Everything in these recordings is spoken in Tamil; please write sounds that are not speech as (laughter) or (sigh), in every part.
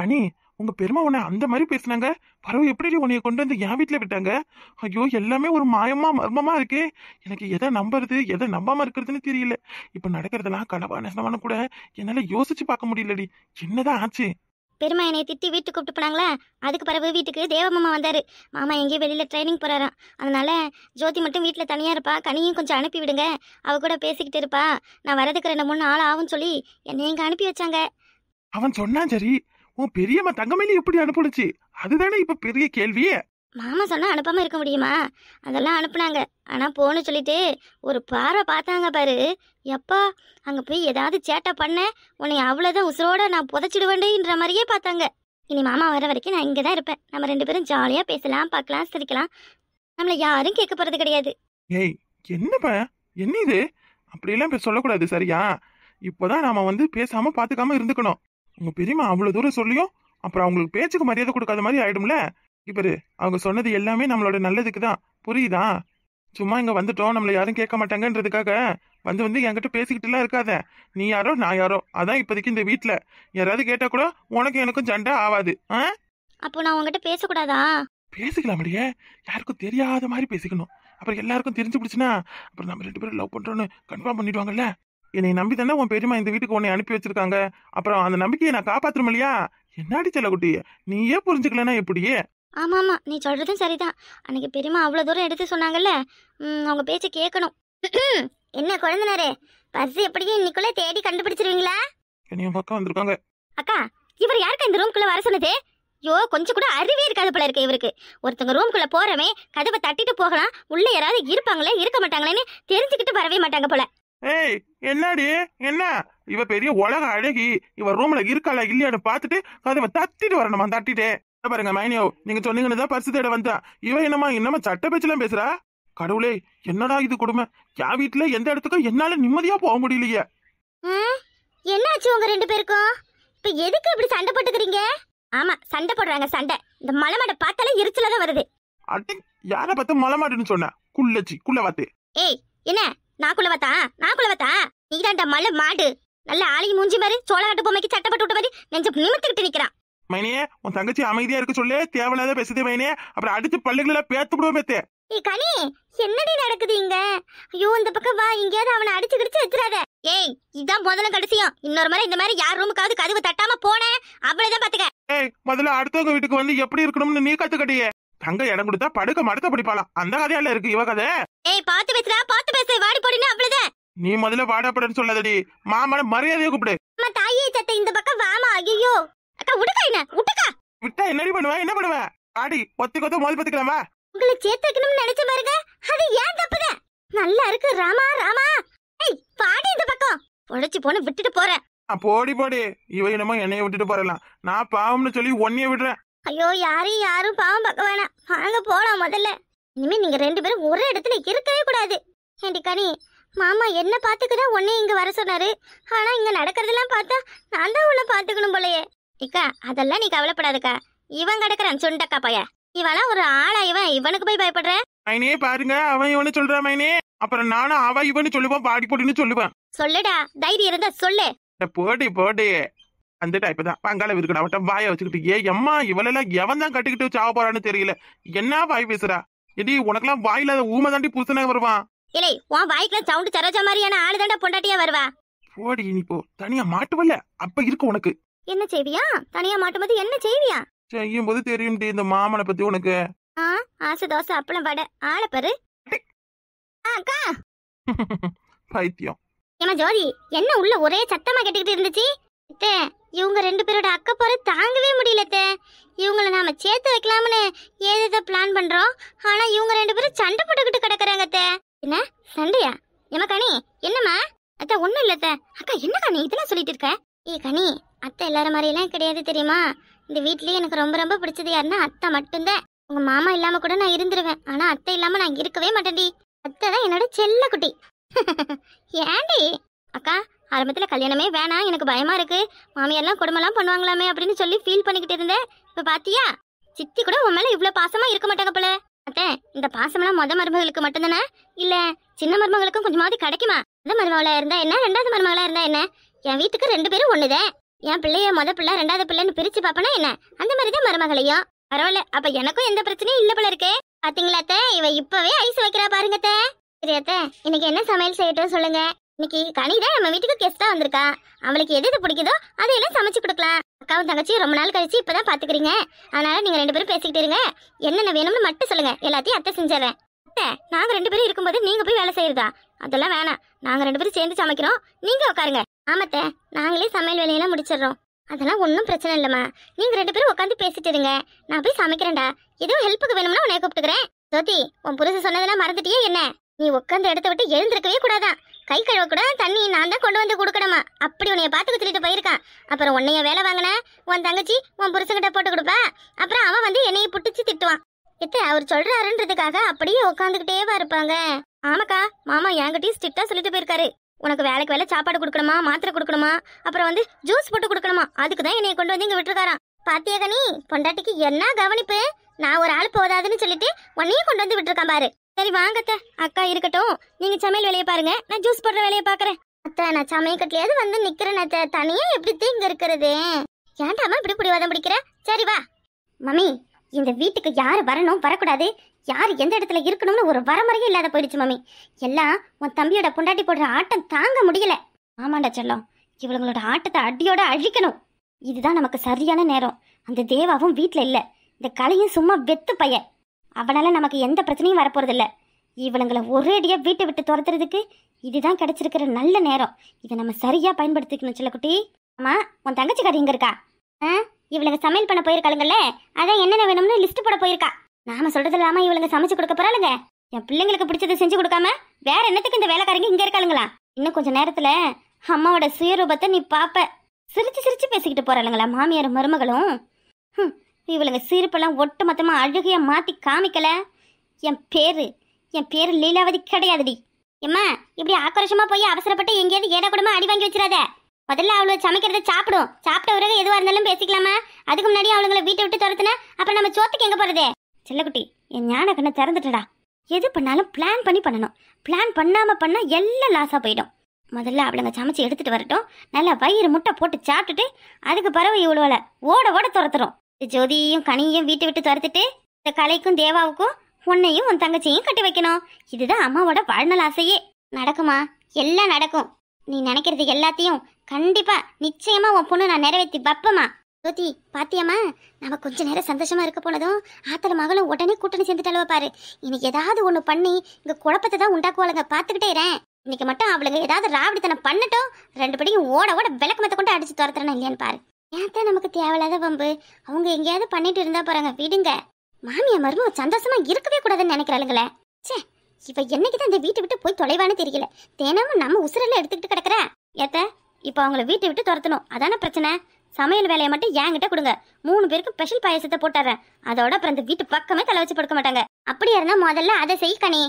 கனி உங்க பெருமா உன்னை அந்த மாதிரி பேசினாங்க பறவை எப்படி உன்னைய கொண்டு வந்து என் வீட்டில் விட்டாங்க ஐயோ எல்லாமே ஒரு மாயமா மர்மமா இருக்கு எனக்கு எதை நம்புறது எதை நம்பாம இருக்கிறதுன்னு தெரியல இப்ப நடக்கிறதெல்லாம் கனவா நெசவான கூட என்னால யோசிச்சு பார்க்க முடியலடி என்னதான் ஆச்சு பெருமா என்னை திட்டி வீட்டுக்கு கூப்பிட்டு போனாங்களா அதுக்கு பிறகு வீட்டுக்கு தேவமாமா வந்தார் மாமா எங்கேயும் வெளியில் ட்ரைனிங் போறாராம் அதனால் ஜோதி மட்டும் வீட்டில் தனியாக இருப்பா கனியும் கொஞ்சம் அனுப்பி விடுங்க அவ கூட பேசிக்கிட்டு இருப்பா நான் வரதுக்கு ரெண்டு மூணு நாள் ஆகும்னு சொல்லி என்னை எங்கே அனுப்பி வச்சாங்க அவன் சொன்னான் சரி உன் பெரியம்மா தங்கமேலி எப்படி அனுப்பிடுச்சு அதுதானே இப்ப பெரிய கேள்வியே மாமா சொன்னா அனுப்பாம இருக்க முடியுமா அதெல்லாம் அனுப்புனாங்க ஆனா போன சொல்லிட்டு ஒரு பாறை பார்த்தாங்க பாரு எப்பா அங்க போய் ஏதாவது சேட்டை பண்ண உன்னை அவ்வளவுதான் உசுரோட நான் புதைச்சிடுவேண்டேன்ற மாதிரியே பார்த்தாங்க இனி மாமா வர வரைக்கும் நான் இங்கே தான் இருப்பேன் நம்ம ரெண்டு பேரும் ஜாலியா பேசலாம் பார்க்கலாம் சிரிக்கலாம் நம்மள யாரும் கேட்க போறது கிடையாது ஏய் என்னப்பா என்ன இது அப்படியெல்லாம் சொல்லக்கூடாது சரியா இப்போதான் நாம வந்து பேசாம பாத்துக்காம இருந்துக்கணும் உங்க பெரியம்மா அவ்வளவு தூரம் சொல்லியும் அப்புறம் அவங்களுக்கு பேச்சுக்கு மரியாதை கொடுக்காத மாதிரி ஆயிடும்ல இவரு அவங்க சொன்னது எல்லாமே நம்மளோட நல்லதுக்கு தான் புரியுதா சும்மா இங்க வந்துட்டோம் நம்மள யாரும் கேட்க மாட்டாங்கன்றதுக்காக வந்து வந்து என்கிட்ட பேசிக்கிட்டுலாம் இருக்காத நீ யாரோ நான் யாரோ அதான் இப்போதைக்கு இந்த வீட்டில் யாராவது கேட்டா கூட உனக்கு எனக்கும் சண்டை ஆவாது ஆ அப்போ நான் உங்ககிட்ட பேசக்கூடாதா பேசிக்கலாம் அப்படியே யாருக்கும் தெரியாத மாதிரி பேசிக்கணும் அப்புறம் எல்லாருக்கும் தெரிஞ்சு பிடிச்சுனா அப்புறம் நம்ம ரெண்டு பேரும் லவ் பண்றோம்னு கன்ஃபார்ம் பண்ணிடுவாங்கல்ல என்னை நம்பி தானே உன் பெரியமா இந்த வீட்டுக்கு உன்னை அனுப்பி வச்சிருக்காங்க அப்புறம் அந்த நம்பிக்கையை நான் காப்பாத்துறோம் இல்லையா என்னாடி செல்லக்குட்டி ஏன் புரிஞ்சுக்கலன்னா எப்படியே ஆமா ஆமா நீ சொல்றதும் சரிதான் அன்னைக்கு பெரியமா அவ்வளவு தூரம் எடுத்து சொன்னாங்கல்ல அவங்க பேச்ச கேட்கணும் (clears throat) என்ன குழந்தைனாரு பஸ் எப்படியும் இன்னைக்குள்ளே தேடி கண்டுபிடிச்சிருவீங்களா என் பக்கம் வந்திருக்காங்க அக்கா இவர் யாருக்கா இந்த ரூம்குள்ள வர சொன்னதே ஐயோ கொஞ்சம் கூட அறிவே இருக்காது போல இருக்கு இவருக்கு ஒருத்தங்க ரூம்குள்ள போறமே கதவை தட்டிட்டு போகலாம் உள்ள யாராவது இருப்பாங்களே இருக்க மாட்டாங்களேன்னு தெரிஞ்சுக்கிட்டு வரவே மாட்டாங்க போல ஏய் என்னடி என்ன இவ பெரிய உலக அழகி இவ ரூம்ல இருக்காளா இல்லையான்னு பாத்துட்டு கதவை தத்திட்டு வரணுமா தட்டிட்டு பாருங்க மைனியோ நீங்க சொன்னீங்கன்னு தான் பரிசு தேட வந்தேன் இவ என்னமா என்னமா சட்ட பேச்செல்லாம் பேசுறா கடவுளே என்னடா இது கொடுமை என் வீட்டுல எந்த இடத்துக்கும் என்னால நிம்மதியா போக முடியலையே என்னாச்சு உங்க ரெண்டு பேருக்கும் இப்ப எதுக்கு இப்படி சண்டை போட்டுக்கிறீங்க ஆமா சண்டை போடுறாங்க சண்டை இந்த மலைமாடை பார்த்தாலே எரிச்சல வருது அட்டை யார பார்த்து மலைமாட்டுன்னு சொன்ன குள்ளச்சி குள்ள வாத்து ஏய் என்ன நாக்குள்ள வத்தா நாக்குள்ள வத்தா நீதான்டா மல்ல மாடு நல்ல ஆளையும் மூஞ்சி மாதிரி சோள கட்டு பொம்மைக்கு சட்டப்பட்டு விட்ட மாதிரி நெஞ்ச நிமித்துக்கிட்டு நிக்கிறான் மைனே உன் தங்கச்சி அமைதியா இருக்க சொல்லு தேவையில்லாத பேசுது மைனே அப்புறம் அடுத்து பள்ளிகள பேத்து விடுவோம் பேத்து ஏ கனி என்னடி நடக்குது இங்க ஐயோ இந்த பக்கம் வா இங்கேயாவது அவனை அடிச்சு கிடிச்சு வச்சிடாத ஏய் இதான் முதல்ல கடைசியும் இன்னொரு முறை இந்த மாதிரி யார் ரூமுக்காவது கதவு தட்டாம போனேன் அவளதான் பாத்துக்க ஏய் முதல்ல அடுத்தவங்க வீட்டுக்கு வந்து எப்படி இருக்கணும்னு நீ கத்துக்கட்டியே தங்க இடம் கொடுத்தா படுக்க மடுக்க பிடிப்பாளாம் அந்த கதையால இருக்கு இவ கதை ஏய் பாத்து பேசுடா பாத்து பேசு வாடி போடுன்னு அவ்வளவுதான் நீ முதல்ல வாடாப்படன்னு சொல்லாதடி மாமான மரியாதையை கூப்பிடு அம்மா தாயே சத்த இந்த பக்கம் வாமா ஐயோ அக்கா உடுக்கா என்ன உடுக்கா விட்டா என்னடி பண்ணுவ என்ன பண்ணுவ ஆடி ஒத்தி கொத்த மோதி பத்துக்கலாமா உங்களை சேர்த்துக்கணும்னு நினைச்ச பாருங்க அது ஏன் தப்புதான் நல்லா இருக்கு ராமா ராமா ஏய் பாடி இந்த பக்கம் உடைச்சு போன விட்டுட்டு போறேன் போடி போடி இவ என்னமோ என்னைய விட்டுட்டு போறலாம் நான் பாவம்னு சொல்லி ஒன்னைய விடுறேன் ஐயோ யாரையும் யாரும் பாவம் பார்க்க வேணாம் வாங்க போலாம் முதல்ல இனிமே நீங்க ரெண்டு பேரும் ஒரே இடத்துல இருக்கவே கூடாது ஏண்டி கனி மாமா என்ன பார்த்துக்கிட்டா உன்னே இங்க வர சொன்னாரு ஆனா இங்க நடக்கிறதெல்லாம் பார்த்தா நான் தான் உன்னை பார்த்துக்கணும் போலயே இக்கா அதெல்லாம் நீ கவலைப்படாதுக்கா இவன் கிடக்குறான் சுண்டக்கா பைய இவெல்லாம் ஒரு ஆளா இவன் இவனுக்கு போய் பயப்படுற மைனே பாருங்க அவன் இவனு சொல்றா மைனே அப்புறம் நானும் அவன் இவனு சொல்லுவான் பாடி போட்டுன்னு சொல்லுவேன் சொல்லுடா தைரியம் இருந்தா சொல்லு போடி போடி அந்த டைப் தான் பங்கால இருக்கடா அவட்ட வாயை வச்சுக்கிட்டு ஏ எம்மா இவளெல்லாம் எவன் தான் கட்டிக்கிட்டு சாவ போறான்னு தெரியல என்ன வாய் பேசுறா எடி உனக்கெல்லாம் வாயில ஊமை தாண்டி புதுசனா வருவான் இல்லை உன் வாய்க்குல சவுண்ட் சரச்ச மாதிரியான ஆளு தாண்டா பொண்டாட்டியா வருவா போடி நீ போ தனியா மாட்டுவல்ல அப்ப இருக்கு உனக்கு என்ன செய்வியா தனியா மாட்டும்போது என்ன செய்வியா செய்யும் போது தெரியும் இந்த மாமனை பத்தி உனக்கு ஆசை தோசை அப்பளம் வடை ஆளை பாரு அக்கா (laughs) பைத்தியம் ஏமா ஜோதி என்ன உள்ள ஒரே சத்தமா கேட்டுக்கிட்டு இருந்துச்சு அத்தை இவங்க ரெண்டு பேரோட போற தாங்கவே முடியலத்தே இவங்கள நாம சேர்த்து வைக்கலாம்னு ஏதேதோ பிளான் பண்றோம் ஆனா இவங்க ரெண்டு பேரும் சண்டை போட்டுக்கிட்டு கிடக்குறாங்க அத்தை என்ன சண்டையா ஏமா கனி என்னம்மா அத்தை ஒண்ணும் இல்ல அக்கா என்ன கனி இதெல்லாம் சொல்லிட்டு இருக்க ஏ கனி அத்தை எல்லாரும் மாதிரியெல்லாம் கிடையாது தெரியுமா இந்த வீட்லயே எனக்கு ரொம்ப ரொம்ப பிடிச்சது யாருன்னா அத்தை மட்டும்தான் உங்க மாமா இல்லாம கூட நான் இருந்துருவேன் ஆனா அத்தை இல்லாம நான் இருக்கவே மாட்டேன்டி அத்தை தான் என்னோட செல்ல குட்டி (laughs) ஏண்டி அக்கா ஆரம்பத்தில் கல்யாணமே வேணாம் எனக்கு பயமாக இருக்குது மாமியாரெலாம் கொடுமெல்லாம் பண்ணுவாங்களாமே அப்படின்னு சொல்லி ஃபீல் பண்ணிக்கிட்டு இருந்தேன் இப்போ பார்த்தியா சித்தி கூட உன் மேலே இவ்வளோ பாசமாக இருக்க மாட்டாங்க போல அத்தை இந்த பாசமெல்லாம் மொத மருமகளுக்கு மட்டும்தானே இல்லை சின்ன மருமகளுக்கும் கொஞ்சமாவது கிடைக்குமா அந்த மருமகளாக இருந்தால் என்ன ரெண்டாவது மருமகளாக இருந்தால் என்ன என் வீட்டுக்கு ரெண்டு பேரும் ஒன்றுதான் என் பிள்ளைய மொத பிள்ளை ரெண்டாவது பிள்ளைன்னு பிரித்து பார்ப்பனா என்ன அந்த மாதிரி தான் மருமகளையும் பரவாயில்ல அப்போ எனக்கும் எந்த பிரச்சனையும் இல்லை போல இருக்கு பார்த்தீங்களா அத்தை இவ இப்போவே ஐஸ் வைக்கிறா பாருங்க அத்தை சரி அத்தை இன்னைக்கு என்ன சமையல் செய்யட்டும் சொல்லுங்க இன்னைக்கு கனிதா நம்ம வீட்டுக்கு கெஸ்டா வந்திருக்கா அவளுக்கு எது எது பிடிக்குதோ அதையெல்லாம் சமைச்சு கொடுக்கலாம் அக்காவும் தங்கச்சியும் ரொம்ப நாள் கழிச்சு இப்பதான் பாத்துக்கிறீங்க அதனால நீங்க ரெண்டு பேரும் பேசிக்கிட்டு இருங்க என்னென்ன வேணும்னு மட்டும் சொல்லுங்க எல்லாத்தையும் அத்தை செஞ்சிடறேன் அத்தை நாங்க ரெண்டு பேரும் இருக்கும்போது நீங்க போய் வேலை செய்யறதா அதெல்லாம் வேணாம் நாங்க ரெண்டு பேரும் சேர்ந்து சமைக்கிறோம் நீங்க உட்காருங்க ஆமாத்த நாங்களே சமையல் வேலையெல்லாம் முடிச்சிடுறோம் அதெல்லாம் ஒன்றும் பிரச்சனை இல்லைம்மா நீங்க ரெண்டு பேரும் உட்காந்து பேசிட்டு இருங்க நான் போய் சமைக்கிறேன்டா ஏதோ ஹெல்ப்புக்கு வேணும்னா உன்னை கூப்பிட்டுக்கிறேன் ஜோதி உன் புருஷன் சொன்னதெல்லாம் மறந்துட்டியே என்ன நீ உட்காந்து இடத்த விட்டு எழுந்திருக்கவே கூடாதான் கை கழுவ கூட தண்ணி நான் தான் கொண்டு வந்து கொடுக்கணுமா அப்படி உன்னைய பார்த்துக்க சொல்லிட்டு போயிருக்கான் அப்புறம் உன்னைய வேலை வாங்கின உன் தங்கச்சி உன் புருஷங்கிட்ட போட்டு கொடுப்பா அப்புறம் அவன் வந்து என்னைய புட்டிச்சு திட்டுவான் இத்த அவர் சொல்றாருன்றதுக்காக அப்படியே உட்காந்துக்கிட்டேவா இருப்பாங்க ஆமாக்கா மாமா என்கிட்டயும் ஸ்ட்ரிக்டா சொல்லிட்டு போயிருக்காரு உனக்கு வேலைக்கு வேலை சாப்பாடு கொடுக்கணுமா மாத்திரை கொடுக்கணுமா அப்புறம் வந்து ஜூஸ் போட்டு கொடுக்கணுமா அதுக்கு தான் என்னைய கொண்டு வந்து இங்க விட்டுருக்காராம் பாத்தியகனி பொண்டாட்டிக்கு என்ன கவனிப்பு நான் ஒரு ஆள் போதாதுன்னு சொல்லிட்டு உன்னையும் கொண்டு வந்து விட்டுருக்கான் பாரு சரி வாங்கத்த அக்கா இருக்கட்டும் நீங்க சமையல் வேலையை பாருங்க நான் ஜூஸ் போடுற வேலையை பாக்குறேன் அத்தை நான் சமையல் சமையக்கட்லயாவது வந்து நிக்கிறேன் அத்தை தனியா எப்படி தீங்க இருக்கிறது ஏன்டாமா இப்படி வதம் பிடிக்கிற சரி வா மம்மி இந்த வீட்டுக்கு யார் வரணும் வரக்கூடாது யார் எந்த இடத்துல இருக்கணும்னு ஒரு வரமுறையே இல்லாத போயிடுச்சு மம்மி எல்லாம் உன் தம்பியோட பொண்டாட்டி போடுற ஆட்டம் தாங்க முடியல ஆமாண்டா செல்லம் இவளுங்களோட ஆட்டத்தை அடியோட அழிக்கணும் இதுதான் நமக்கு சரியான நேரம் அந்த தேவாவும் வீட்டில் இல்லை இந்த கலையும் சும்மா வெத்து பையன் அவனால நமக்கு எந்த பிரச்சனையும் வரப்போகிறதில்ல இவளுங்களை அடியாக வீட்டை விட்டு துரத்துறதுக்கு இதுதான் கிடச்சிருக்கிற நல்ல நேரம் இதை நம்ம சரியாக பயன்படுத்திக்கணும் சொல்லக்குட்டி ஆமாம் உன் தங்கச்சிக்காரி எங்கே இருக்கா ஆ இவளுங்க சமையல் பண்ண போயிருக்காளுங்கல்ல அதான் என்னென்ன வேணும்னு லிஸ்ட் போட போயிருக்கா நாம சொல்றது இல்லாமல் இவளுங்க சமைச்சு கொடுக்க போகிறாளுங்க என் பிள்ளைங்களுக்கு பிடிச்சதை செஞ்சு கொடுக்காம வேற என்னத்துக்கு இந்த வேலைக்காரங்க இங்கே இருக்காளுங்களா இன்னும் கொஞ்சம் நேரத்தில் அம்மாவோட சுயரூபத்தை நீ பார்ப்ப சிரிச்சு சிரிச்சு பேசிக்கிட்டு போகிறாளுங்களா மாமியார் மருமகளும் ம் இவளுங்க சிரிப்பெல்லாம் ஒட்டு மொத்தமாக அழுகையாக மாற்றி காமிக்கல என் பேர் என் பேர் லீலாவதி கிடையாதுடி எம்மா இப்படி ஆக்ரோஷமாக போய் அவசரப்பட்டு எங்கேயாவது ஏதோ கூடமா அடி வாங்கி வச்சிடாத முதல்ல அவளுக்கு சமைக்கிறத சாப்பிடும் சாப்பிட்ட பிறகு எதுவாக இருந்தாலும் பேசிக்கலாமா அதுக்கு முன்னாடி அவளுங்களை வீட்டை விட்டு துரத்துனேன் அப்புறம் நம்ம சோத்துக்கு எங்கே போகிறதே செல்லக்குட்டி என் ஞான கண்ணை திறந்துட்டடா எது பண்ணாலும் பிளான் பண்ணி பண்ணணும் பிளான் பண்ணாமல் பண்ணால் எல்லாம் லாஸாக போயிடும் முதல்ல அவளுங்க சமைச்சு எடுத்துகிட்டு வரட்டும் நல்லா வயிறு முட்டை போட்டு சாப்பிட்டுட்டு அதுக்கு பறவை இவ்வளோவில் ஓட ஓட துரத்துறோம் ஜோதியையும் கனியையும் வீட்டு விட்டு துரத்துட்டு இந்த கலைக்கும் தேவாவுக்கும் உன்னையும் உன் தங்கச்சியையும் கட்டி வைக்கணும் இதுதான் அம்மாவோட வாழ்நாள் ஆசையே நடக்குமா எல்லாம் நடக்கும் நீ நினைக்கிறது எல்லாத்தையும் கண்டிப்பா நிச்சயமா உன் பொண்ணு நான் நிறைவேற்றி வைப்பமா ஜோதி பாத்தியம்மா நம்ம கொஞ்ச நேரம் சந்தோஷமா இருக்க போனதும் ஆத்தல மகளும் உடனே கூட்டணி சேர்ந்துட்டாலும் பாரு இன்னைக்கு ஏதாவது ஒன்று பண்ணி இங்க குழப்பத்தை தான் உண்டாக்குவாளுங்க பார்த்துக்கிட்டே இரேன் இன்னைக்கு மட்டும் அவளுங்க ஏதாவது ராவடித்தனை பண்ணட்டும் ரெண்டு படியும் ஓட ஓட விளக்கமத்தை கொண்டு அடிச்சு துரத்துறேன்னு இல்லையான்னு பாரு ஏன் நமக்கு தேவையில்லாத வம்பு அவங்க எங்கேயாவது பண்ணிட்டு இருந்தா பாருங்க விடுங்க மாமியா மருமக சந்தோஷமா இருக்கவே கூடாதுன்னு நினைக்கிறாளுங்களே சே இவ என்னைக்குதான் இந்த வீட்டை விட்டு போய் தொலைவான்னு தெரியல தேனமும் நம்ம உசுரெல்லாம் எடுத்துக்கிட்டு கிடக்குறா ஏத்த இப்போ அவங்கள வீட்டை விட்டு துரத்தணும் அதான பிரச்சனை சமையல் வேலையை மட்டும் ஏங்கிட்ட கொடுங்க மூணு பேருக்கு ஸ்பெஷல் பாயசத்தை போட்டுறேன் அதோட அப்புறம் இந்த வீட்டு பக்கமே தலை வச்சு படுக்க மாட்டாங்க அப்படியா இருந்தா முதல்ல அதை செய் கனி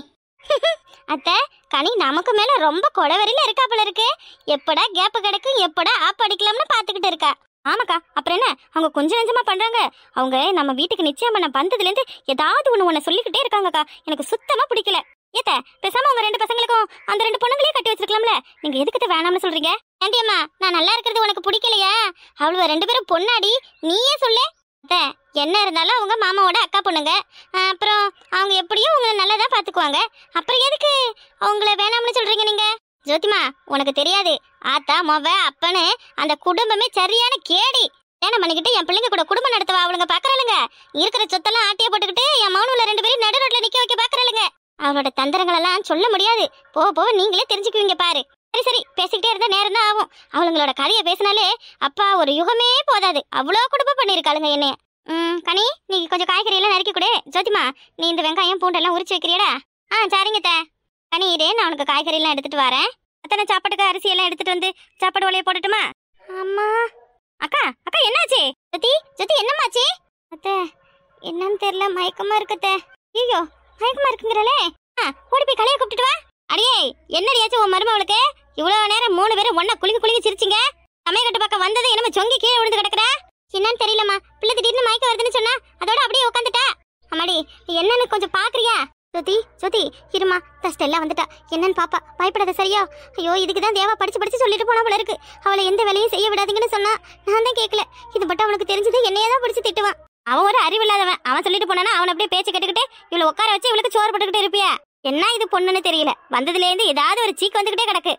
(laughs) அத்தை கனி நமக்கு மேல ரொம்ப கொடவரில இருக்கா போல இருக்கு எப்படா கேப்பு கிடைக்கும் எப்படா ஆப் அடிக்கலாம்னு பாத்துக்கிட்டு இருக்கா ஆமாக்கா அப்புறம் என்ன அவங்க கொஞ்சம் நெஞ்சமா பண்ணுறாங்க அவங்க நம்ம வீட்டுக்கு நிச்சயம் பண்ண வந்ததுலேருந்து ஏதாவது ஒன்று ஒண்ணு சொல்லிக்கிட்டே இருக்காங்கக்கா எனக்கு சுத்தமாக பிடிக்கல ஏத்த பேசாம உங்க ரெண்டு பசங்களுக்கும் அந்த ரெண்டு பொண்ணுங்களே கட்டி வச்சிருக்கலாம்ல நீங்க எதுக்கிட்ட வேணாம்னு சொல்றீங்க ஆண்டியம்மா நான் நல்லா இருக்கிறது உனக்கு பிடிக்கலையா அவ்வளவு ரெண்டு பேரும் பொண்ணாடி நீயே சொல்லு என்ன இருந்தாலும் அவங்க மாமாவோட அக்கா பொண்ணுங்க அப்புறம் அவங்க எப்படியும் உங்களை நல்லதா பாத்துக்குவாங்க அப்புறம் எதுக்கு அவங்கள வேணாம்னு சொல்றீங்க நீங்க ஜோதிமா உனக்கு தெரியாது ஆத்தா மொவ அப்பனு அந்த குடும்பமே சரியான கேடி கல்யாணம் பண்ணிக்கிட்டு என் பிள்ளைங்க கூட குடும்பம் நடத்துவா அவளுங்க பாக்குறாளுங்க இருக்கிற சொத்தெல்லாம் ஆட்டிய போட்டுக்கிட்டு என் உள்ள ரெண்டு பேரும் நடு ரோட்ல நிக்க வைக்க பாக்குறாளுங்க அவளோட தந்திரங்கள் எல்லாம் சொல்ல முடியாது போக போக நீங்களே தெரிஞ்சுக்குவீங்க பாரு சரி சரி பேசிக்கிட்டே இருந்தா நேரம் தான் ஆகும் அவளுங்களோட கதையை பேசினாலே அப்பா ஒரு யுகமே போதாது அவ்வளோ குடும்பம் பண்ணியிருக்காளுங்க என்னைய ம் கனி நீ கொஞ்சம் காய்கறி எல்லாம் நறுக்கி கொடு ஜோதிமா நீ இந்த வெங்காயம் பூண்டெல்லாம் உரிச்சு வைக்கிறியடா ஆ சரிங்க தே கனி இரு நான் உனக்கு காய்கறிலாம் எடுத்துட்டு வரேன் அத்தனை சாப்பாட்டுக்கு அரிசி எல்லாம் எடுத்துட்டு வந்து சாப்பாடு ஒலைய போட்டுட்டுமா அம்மா அக்கா அக்கா என்னாச்சு ஜோதி ஜோதி என்னமாச்சு அத்த என்னன்னு தெரியல மயக்கமா இருக்குத்த ஐயோ மயக்கமா இருக்குங்கிறலே ஓடி போய் கலையை கூப்பிட்டுட்டு வா அடியே என்னடியாச்சும் உன் மருமவளுக்கு இவ்வளவு நேரம் மூணு பேரும் ஒன்னா குளிக்க குளிக்க சிரிச்சிங்க சமையக்கட்டு பக்கம் வந்ததே என்னமோ சொங்கி கீழே விழுந்து கிடக்குற என்னன்னு தெரியலம்மா பிள்ளை திடீர்னு மயக்கம் வருதுன்னு சொன்னா அதோட அப்படியே உட்காந்துட்டா அம்மாடி என்னன்னு கொஞ்சம் பாக்குறியா ஜோதி ஜோதி இருமா ஃபர்ஸ்ட் எல்லாம் வந்துட்டா என்னன்னு பாப்பா பயப்படாத சரியா ஐயோ இதுக்கு தான் தேவா படிச்சு படிச்சு சொல்லிட்டு போனா போல இருக்கு அவளை எந்த வேலையும் செய்ய விடாதீங்கன்னு சொன்னா நான் தான் கேட்கல இது மட்டும் அவனுக்கு தெரிஞ்சது என்னையே தான் பிடிச்சி திட்டுவான் அவன் ஒரு அறிவில்லாதவன் அவன் சொல்லிட்டு போனானா அவன் அப்படியே பேச்சு கட்டுக்கிட்டே இவ்வளவு உட்கார வச்சு இவளுக்கு சோறு போட்டுக்கிட்டு இருப்பியா என்ன இது பொண்ணுன்னு தெரியல வந்ததுலேருந்து ஏதாவது ஒரு சீக்கு வந்துகிட்டே கிடக்கு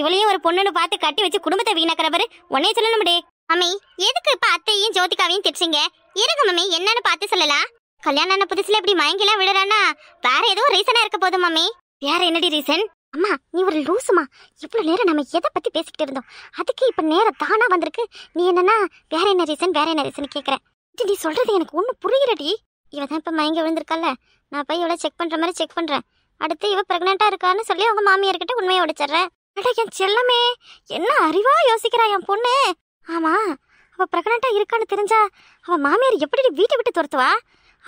இவளையும் ஒரு பொண்ணுன்னு பார்த்து கட்டி வச்சு குடும்பத்தை வீணாக்கிறவரு உன்னே சொல்லணும்டே அம்மி எதுக்கு இப்ப அத்தையும் ஜோதிகாவையும் திட்டுறீங்க இருக்கு மம்மி என்னன்னு பார்த்து சொல்லலாம் கல்யாணம் ஆன புதுசுல இப்படி மயங்கிலாம் விழுறானா வேற ஏதோ ரீசனா இருக்க போதும் மம்மி வேற என்னடி ரீசன் அம்மா நீ ஒரு லூசுமா இவ்வளோ நேரம் நம்ம எதை பற்றி பேசிக்கிட்டு இருந்தோம் அதுக்கு இப்போ நேரம் தானா வந்திருக்கு நீ என்னன்னா வேற என்ன ரீசன் வேற என்ன ரீசன் கேட்குறேன் இது நீ சொல்றது எனக்கு ஒன்றும் புரியலடி இவ தான் இப்போ மயங்க விழுந்திருக்கல்ல நான் போய் இவளை செக் பண்ணுற மாதிரி செக் பண்ணுறேன் அடுத்து இவ ப்ரெக்னெண்ட்டாக இருக்கான்னு சொல்லி அவங்க மாமியார்கிட்ட உண்மையை உடைச்சிட்றேன் அட என் செல்லமே என்ன அறிவா யோசிக்கிறா என் பொண்ணு ஆமாம் அவள் ப்ரெக்னெண்ட்டாக இருக்கான்னு தெரிஞ்சா அவள் மாமியார் எப்படி வீட்டை விட்டு துரத்துவா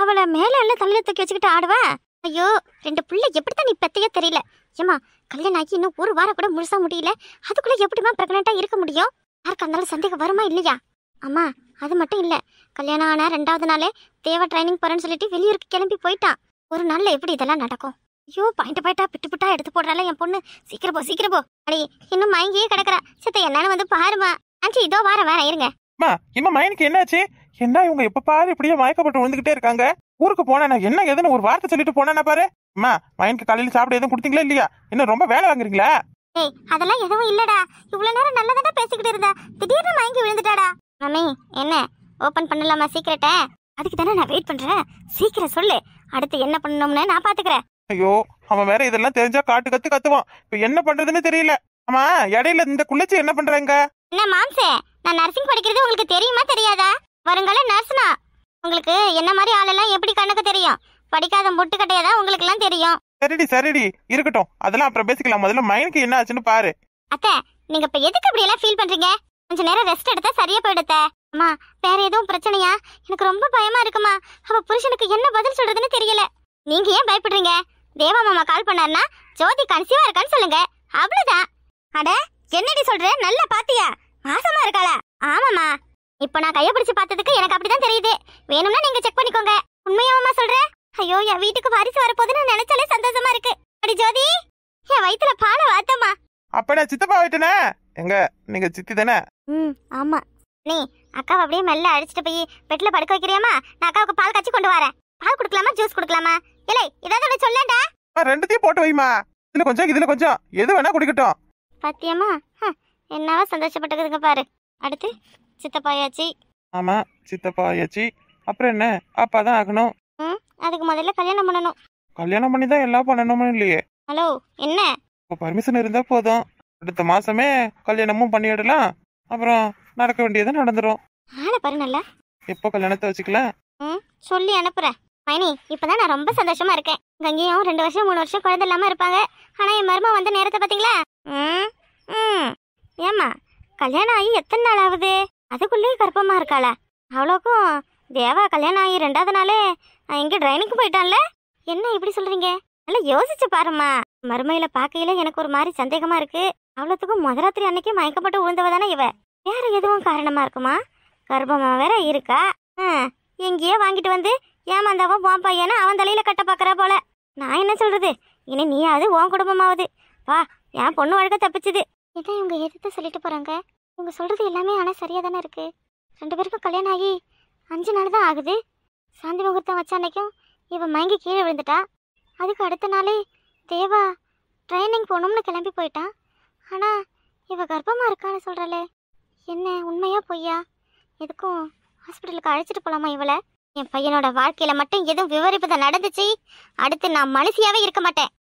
அவளை மேலே எல்லாம் தலையில தூக்கி வச்சுக்கிட்டு ஆடுவா ஐயோ ரெண்டு பிள்ளை எப்படித்தான் நீ பெத்தையே தெரியல ஏமா கல்யாணம் ஆகி இன்னும் ஒரு வாரம் கூட முழுசா முடியல அதுக்குள்ள எப்படிமா பிரெக்னெண்ட்டாக இருக்க முடியும் யாருக்கு இருந்தாலும் சந்தேகம் வருமா இல்லையா அம்மா அது மட்டும் இல்லை கல்யாணம் ஆனா ரெண்டாவது நாளே தேவ ட்ரைனிங் போகிறேன்னு சொல்லிட்டு வெளியூருக்கு கிளம்பி போயிட்டான் ஒரு நாளில் எப்படி இதெல்லாம் நடக்கும் ஐயோ பாயிண்ட் பாயிண்டா பிட்டு பிட்டா எடுத்து போடுறால என் பொண்ணு சீக்கிரம் போ சீக்கிரம் போ அடி இன்னும் மயங்கியே கிடக்குறா சித்த என்னன்னு வந்து பாருமா ஆச்சு இதோ வார வேற இருங்க மயனுக்கு என்னாச்சு என்ன இவங்க எப்ப பாரு இப்படியே மயக்கப்பட்டு விழுந்துகிட்டே இருக்காங்க ஊருக்கு போனா என்ன ஏதுன்னு ஒரு வார்த்தை சொல்லிட்டு போனா பாரு அம்மா மயனுக்கு காலையில சாப்பிட எதுவும் குடுத்தீங்களா இல்லையா என்ன ரொம்ப வேலை வாங்குறீங்களா ஏய் அதெல்லாம் எதுவும் இல்லடா இவ்வளவு நேரம் நல்லதாடா பேசிக்கிட்டு இருந்தா திடீர்னு மயங்கி விழுந்துட்டாடா மம்மி என்ன ஓபன் பண்ணலாமா சீக்கிரட்ட அதுக்கு தானே நான் வெயிட் பண்றேன் சீக்கிரம் சொல்லு அடுத்து என்ன பண்ணணும்னு நான் பாத்துக்கிறேன் ஐயோ அவன் வேற இதெல்லாம் தெரிஞ்சா காட்டு கத்து கத்துவான் இப்ப என்ன பண்றதுன்னு தெரியல ஆமா இடையில இந்த குள்ளச்சி என்ன பண்றாங்க என்ன மாம்சே நான் நர்சிங் படிக்கிறது உங்களுக்கு தெரியுமா தெரியாதா வருங்கால நர்ஸ்னா உங்களுக்கு என்ன மாதிரி ஆளெல்லாம் எப்படி கண்ணுக்கு தெரியும் படிக்காத முட்டு கட்டையதான் உங்களுக்கு எல்லாம் தெரியும் சரிடி சரிடி இருக்கட்டும் அதெல்லாம் அப்புறம் பேசிக்கலாம் முதல்ல மைனுக்கு என்ன ஆச்சுன்னு பாரு அத்தை நீங்க இப்ப எதுக்கு இப்படி எல்லாம் ஃபீல் பண்றீங்க கொஞ்ச நேரம் ரெஸ்ட் எடுத்தா சரியா போயிடுத்த அம்மா வேற எதுவும் பிரச்சனையா எனக்கு ரொம்ப பயமா இருக்குமா அவ புருஷனுக்கு என்ன பதில் சொல்றதுன்னு தெரியல நீங்க ஏன் பயப்படுறீங்க தேவா மாமா கால் பண்ணாருன்னா ஜோதி கன்சீவா இருக்கான்னு சொல்லுங்க அவ்வளவுதான் அட என்னடி சொல்ற நல்லா பாத்தியா மாசமா இருக்காளா ஆமாமா இப்போ நான் கையை பிடிச்சு பார்த்ததுக்கு எனக்கு அப்படிதான் தெரியுது வேணும்னா நீங்க செக் பண்ணிக்கோங்க அம்மா சொல்ற ஐயோ என் வீட்டுக்கு வாரிசு வரப்போதுன்னு நினைச்சாலே சந்தோஷமா இருக்கு அடி ஜோதி என் வயித்துல பாலை வாத்தம்மா அப்படா சித்தப்பா வைட்டனே எங்க நீங்க சித்தி தானே ம் ஆமா நீ அக்காவை அப்படியே மெல்ல அடிச்சிட்டு போய் பெட்ல படுக்க வைக்கிறியாமா நான் அக்காவுக்கு பால் காய்ச்சி கொண்டு வரேன் பால் குடுக்கலாமா ஜூஸ் குடுக்கலாமா இல்லை இதாவது சொல்லண்டா ரெண்டுத்தையும் போட்டு வைமா இதுல கொஞ்சம் இதுல கொஞ்சம் எது வேணா குடிக்கட்டும் பாத்தியம்மா என்னவா சந்தோஷப்பட்டுக்குதுங்க பாரு அடுத்து சித்தப்பாயாச்சி ஆமா சித்தப்பா ஆயாச்சி அப்புறம் என்ன அப்பா தான் ஆகணும் ம் அதுக்கு முதல்ல கல்யாணம் பண்ணணும் கல்யாணம் பண்ணி தான் எல்லாம் பண்ணணும்னு இல்லையே ஹலோ என்ன இப்போ பர்மிஷன் இருந்தா போதும் அடுத்த மாசமே கல்யாணமும் பண்ணிடலாம் அப்புறம் நடக்க வேண்டியது நடந்துரும் ஆளை பாரு நல்லா எப்போ கல்யாணத்தை வச்சுக்கலாம் ம் சொல்லி அனுப்புறேன் மைனி இப்பதான் நான் ரொம்ப சந்தோஷமா இருக்கேன் கங்கையும் ரெண்டு வருஷம் மூணு வருஷம் குழந்தை இல்லாம இருப்பாங்க ஆனா என் மருமா வந்த நேரத்தை பாத்தீங்களா ம் ம் ஏமா கல்யாணம் ஆகி எத்தனை நாள் ஆகுது அதுக்குள்ளேயே கர்ப்பமா இருக்காள அவ்வளோக்கும் தேவா கல்யாணம் ஆகி ரெண்டாவது நாளே இங்கே ட்ரைனிங்கு போயிட்டான்ல என்ன இப்படி சொல்கிறீங்க நல்லா யோசிச்சு பாருமா மருமையில பார்க்கையில எனக்கு ஒரு மாதிரி சந்தேகமா இருக்கு அவ்வளோத்துக்கும் மதராத்திரி அன்னைக்கு மயக்கப்பட்டு உழுந்தவ தானே இவ வேற எதுவும் காரணமா இருக்குமா கர்ப்பமா வேற இருக்கா எங்கேயே வாங்கிட்டு வந்து ஏமாந்தாவும் போன் பையனா அவன் தலையில கட்ட பார்க்குறா போல நான் என்ன சொல்றது இனி நீயாவது உன் குடும்பமாவது வா என் பொண்ணு வழக்க தப்பிச்சுது இதான் இவங்க எதிர்த்து சொல்லிட்டு போறாங்க இவங்க சொல்கிறது எல்லாமே ஆனால் சரியாக தானே இருக்குது ரெண்டு பேருக்கும் கல்யாணம் ஆகி அஞ்சு நாள் தான் ஆகுது சாந்தி முகூர்த்தம் வச்ச அன்னைக்கும் இவன் மயங்கி கீழே விழுந்துட்டா அதுக்கு அடுத்த நாளே தேவா ட்ரைனிங் போகணும்னு கிளம்பி போயிட்டான் ஆனால் இவ கர்ப்பமாக இருக்கான்னு சொல்கிறாளே என்ன உண்மையா பொய்யா எதுக்கும் ஹாஸ்பிட்டலுக்கு அழைச்சிட்டு போகலாமா இவளை என் பையனோட வாழ்க்கையில் மட்டும் எதுவும் விவரிப்பதை நடந்துச்சு அடுத்து நான் மனுஷியாவே இருக்க மாட்டேன்